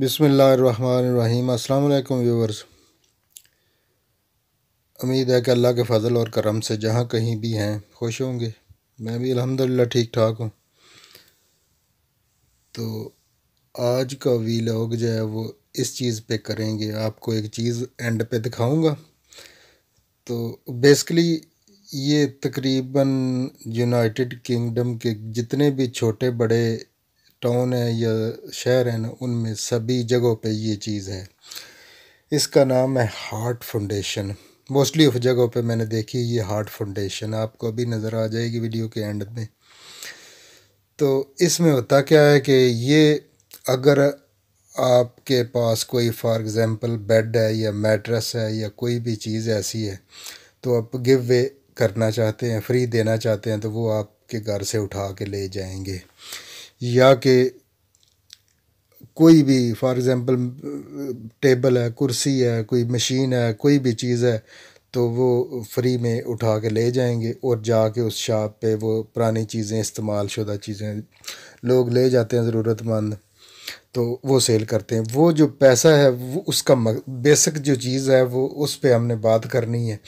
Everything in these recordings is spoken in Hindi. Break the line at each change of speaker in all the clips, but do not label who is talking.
बिसमीम अल्लाम व्यूवर्स उम्मीद है कि अल्लाह के फजल और करम से जहाँ कहीं भी हैं खुश होंगे मैं भी अलहमदिल्ला ठीक ठाक हूँ तो आज का वी लोग जो है वो इस चीज़ पे करेंगे आपको एक चीज़ एंड पे दिखाऊंगा तो बेसिकली ये तकरीबन यूनाइटेड किंगडम के जितने भी छोटे बड़े टाउन है या शहर हैं ना उनमें सभी जगहों पे ये चीज़ है इसका नाम है हार्ट फाउंडेशन मोस्टली उस जगहों पे मैंने देखी ये हार्ट फाउंडेशन आपको अभी नज़र आ जाएगी वीडियो के एंड में तो इसमें होता क्या है कि ये अगर आपके पास कोई फॉर एग्ज़ाम्पल बेड है या मेट्रस है या कोई भी चीज़ ऐसी है तो आप गिव वे करना चाहते हैं फ्री देना चाहते हैं तो वो आपके घर से उठा के ले जाएंगे या कि कोई भी फॉर एग्ज़ाम्पल टेबल है कुर्सी है कोई मशीन है कोई भी चीज़ है तो वो फ्री में उठा के ले जाएंगे और जाके उस शॉप पे वो पुरानी चीज़ें इस्तेमाल शुदा चीज़ें लोग ले जाते हैं ज़रूरतमंद तो वो सेल करते हैं वो जो पैसा है वो उसका बेसिक जो चीज़ है वो उस पर हमने बात करनी है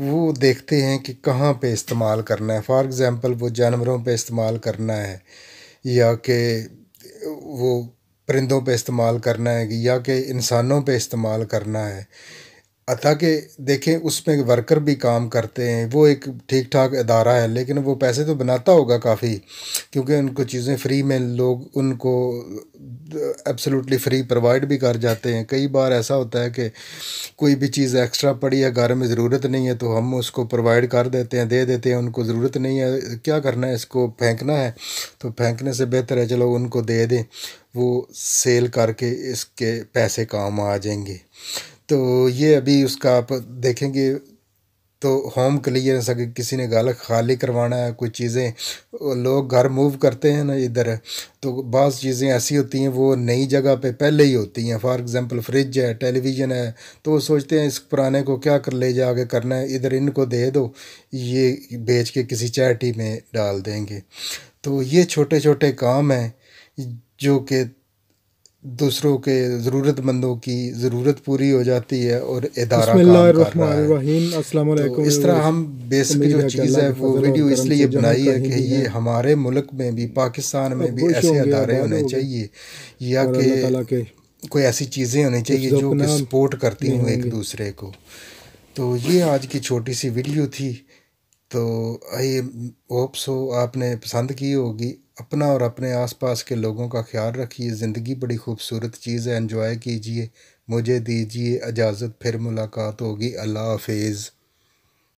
वो देखते हैं कि कहाँ पे इस्तेमाल करना है फॉर एग्ज़ाम्पल वो जानवरों पे इस्तेमाल करना है या कि वो परिंदों पे इस्तेमाल करना है या कि इंसानों पे इस्तेमाल करना है के देखें उसमें वर्कर भी काम करते हैं वो एक ठीक ठाक अदारा है लेकिन वो पैसे तो बनाता होगा काफ़ी क्योंकि उनको चीज़ें फ्री में लोग उनको एब्सोल्युटली फ्री प्रोवाइड भी कर जाते हैं कई बार ऐसा होता है कि कोई भी चीज़ एक्स्ट्रा पड़ी है घर में ज़रूरत नहीं है तो हम उसको प्रोवाइड कर देते हैं दे देते हैं उनको ज़रूरत नहीं है क्या करना है इसको फेंकना है तो फेंकने से बेहतर है चलो उनको दे दें वो सेल करके इसके पैसे काम आ जाएंगे तो ये अभी उसका आप देखेंगे तो होम क्लियरेंस अगर किसी ने गालक खाली करवाना है कोई चीज़ें लोग घर मूव करते हैं ना इधर तो बस चीज़ें ऐसी होती हैं वो नई जगह पे पहले ही होती हैं फॉर एग्जांपल फ्रिज है टेलीविज़न है तो वो सोचते हैं इस पुराने को क्या कर ले जाके करना है इधर इनको दे दो ये बेच के किसी चैरिटी में डाल देंगे तो ये छोटे छोटे काम हैं जो कि दूसरों के ज़रूरतमंदों की ज़रूरत पूरी हो जाती है और इदारा काम है। तो इस तरह हम बेसिक जो चीज़ है वो वीडियो इसलिए बनाई है कि ये हमारे मुल्क में भी पाकिस्तान में भी ऐसे अदारे होने चाहिए या कि कोई ऐसी चीज़ें होनी चाहिए जो कि सपोर्ट करती हूँ एक दूसरे को तो ये आज की छोटी सी वीडियो थी तो आई होप सो आपने पसंद की होगी अपना और अपने आसपास के लोगों का ख्याल रखिए ज़िंदगी बड़ी खूबसूरत चीज़ है एंजॉय कीजिए मुझे दीजिए इजाज़त फिर मुलाकात होगी अल्लाह हाफिज़